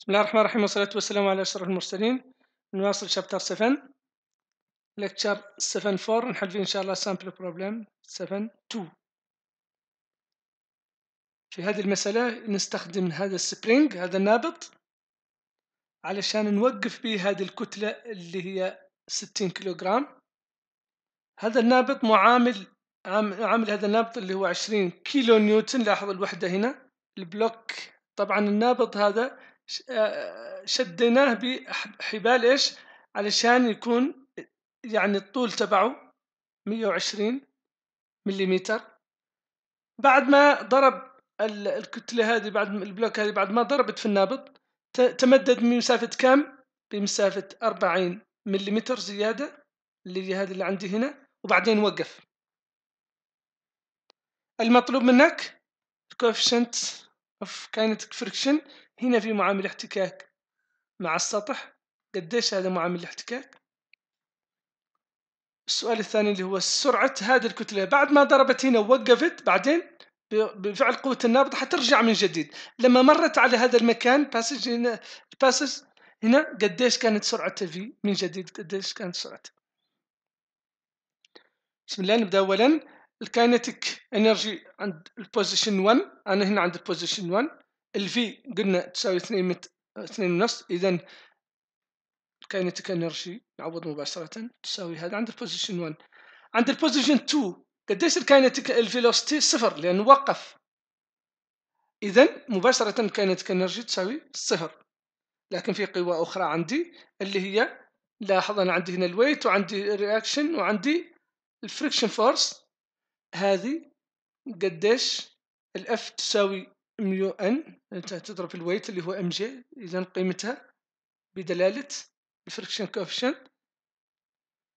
بسم الله الرحمن الرحيم والصلاة والسلام على أشرف المرسلين نواصل شابتر 7 لكتشر 7 4 نحل فيه إن شاء الله سامبل بروبلم 7 2 في هذه المسألة نستخدم هذا السبرينج هذا النابط علشان نوقف به هذه الكتلة اللي هي 60 كيلوغرام هذا النابط معامل عامل هذا النابط اللي هو 20 كيلو نيوتن لاحظ الوحدة هنا البلوك طبعا النابط هذا شديناه بحبال ايش علشان يكون يعني الطول تبعه 120 ملم بعد ما ضرب الكتلة هذه بعد البلوك هذه بعد ما ضربت في النابض تمدد بمسافة كم؟ بمسافة 40 ملم زيادة اللي هي هذه اللي عندي هنا وبعدين وقف المطلوب منك الكوفيشنت اوف كاينتك فريكشن هنا في معامل احتكاك مع السطح قديش هذا معامل الاحتكاك السؤال الثاني اللي هو سرعة هذه الكتلة بعد ما ضربت هنا ووقفت بعدين بفعل قوة النابض حترجع من جديد لما مرت على هذا المكان باسج هنا الباسج هنا قديش كانت سرعتها في من جديد قديش كانت سرعتها بسم الله نبدأ أولا الكاينتيك انرجي عند البوزيشن 1 انا هنا عند البوزيشن 1 الفي قلنا تساوي 2 مت 2 ونص اذا الكاينتيك انرجي نعوض مباشره تساوي هذا عند البوزيشن 1 عند البوزيشن 2 قديش الكاينتيك الفيلوسيتي صفر لانه وقف اذا مباشره الكاينتيك انرجي تساوي صفر لكن في قوى اخرى عندي اللي هي لاحظ انا عندي هنا الويت وعندي الرياكشن وعندي الفريكشن فورس هذه قداش الاف تساوي ميو ان انت تضرب في الويت اللي هو ام جي اذا قيمتها بدلالة الفريكشن كوفيشن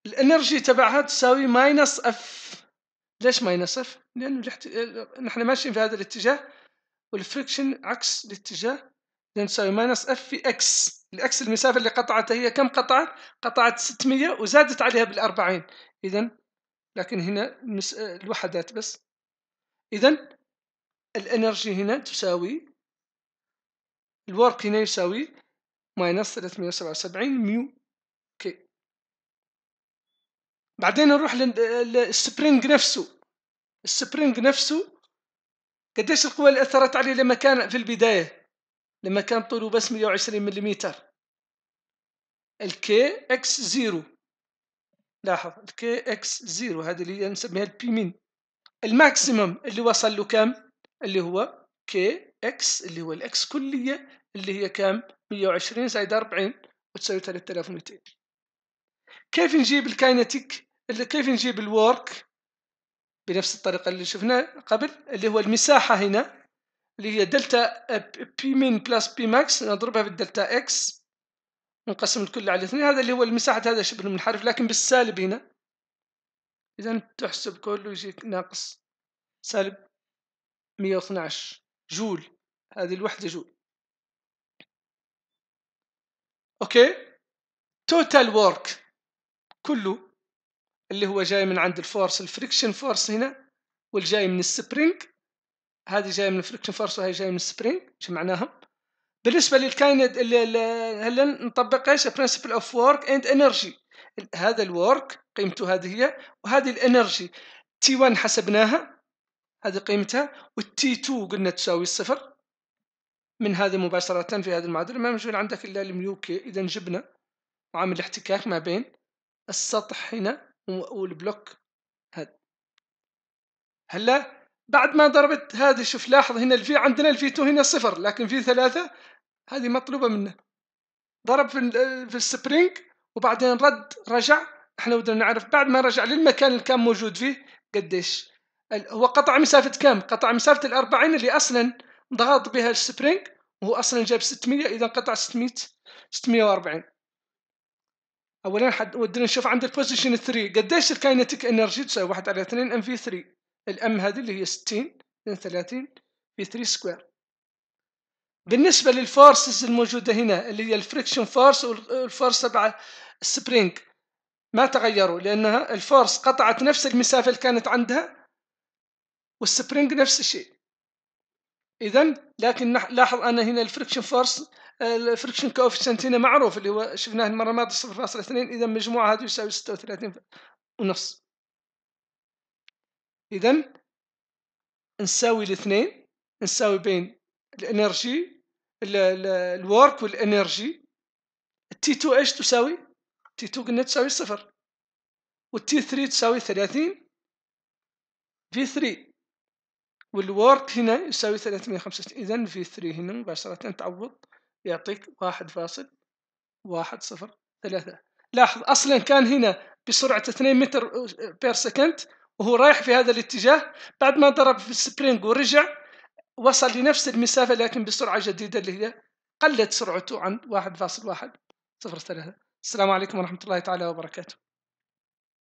الانرجي تبعها تساوي ماينس اف ليش ماينس اف؟ لانه الاحت... نحن ماشيين في هذا الاتجاه والفريكشن عكس الاتجاه لان تساوي ماينس اف في اكس الاكس المسافه اللي قطعتها هي كم قطعت؟ قطعت 600 وزادت عليها بال 40 اذا لكن هنا الوحدات بس إذا الانرجي هنا تساوي الورك هنا يساوي ماينس 377 ميو كي بعدين نروح للسبرينج نفسه السبرينج نفسه قديش القوة اللي أثرت عليه لما كان في البداية لما كان طوله بس 120 ملم الكي اكس زيرو لاحظ الكي اكس زيرو هذا اللي نسميها البي مين الماكسيموم اللي وصل له كام اللي هو كي اكس اللي هو الاكس كلية اللي هي كام 120 زائد 40 وتساوي 3200 كيف نجيب الكاينتيك اللي كيف نجيب الورك بنفس الطريقة اللي شفنا قبل اللي هو المساحة هنا اللي هي دلتا بي مين بلس بي ماكس نضربها بالدلتا اكس نقسم الكل على اثنين هذا اللي هو المساحة هذا شبه المنحرف لكن بالسالب هنا إذا تحسب كله يجيك ناقص سالب 112 جول هذه الوحدة جول أوكي توتال وورك كله اللي هو جاي من عند الفورس الفريكشن فورس هنا والجاي من السبرينج هذه جايه من الفريكشن فورس وهي جايه من السبرينج جمعناها بالنسبه للكائن هلا نطبق ايش برنسبل اوف ورك اند انرجي هذا الورك قيمته هذه هي وهذه الانرجي تي 1 حسبناها هذه قيمتها والتي 2 قلنا تساوي الصفر من هذا مباشرة في هذا المعادلة ما مشغول عندك إلا الميو كي إذا جبنا وعامل احتكاك ما بين السطح هنا والبلوك هذا هلا بعد ما ضربت هذه شوف لاحظ هنا الفي عندنا الفي 2 هنا صفر لكن في ثلاثة هذه مطلوبه منه ضرب في في السبرينج وبعدين رد رجع احنا ودنا نعرف بعد ما رجع للمكان اللي كان موجود فيه قديش هو قطع مسافة كام؟ قطع مسافة الأربعين اللي أصلا ضغط بها السبرينج وهو أصلا جاب 600 إذا قطع 600 640 أولا حد ودنا نشوف عند البوزيشن 3 قديش الكاينتيك انرجي تساوي 1 على 2 ام في 3 الام هذه اللي هي 60 30 في 3 سكوير بالنسبة للفورسز الموجودة هنا اللي هي الفريكشن فورس والفورس تبع السبرينج ما تغيروا لأنها الفورس قطعت نفس المسافة اللي كانت عندها والسبرينج نفس الشيء إذا لكن لاحظ أن هنا الفريكشن فورس الفريكشن كوفيشنت هنا معروف اللي هو شفناه المرة الماضية 0.2 إذا مجموعة هذه يساوي 36 ونص إذا نساوي الاثنين نساوي بين الانرجي الورك والانرجي تي 2 ايش تساوي تي 2 قلنا تساوي صفر والتي 3 تساوي 30 في 3 والورك هنا يساوي 365 اذا في 3 هنا مباشرة تعوض يعطيك واحد واحد لاحظ اصلا كان هنا بسرعة 2 متر بير آه، سكند وهو رايح في هذا الاتجاه بعد ما ضرب في السبرينج ورجع وصل لنفس المسافة لكن بسرعة جديدة اللي هي قلت سرعته عن 1.103 السلام عليكم ورحمة الله تعالى وبركاته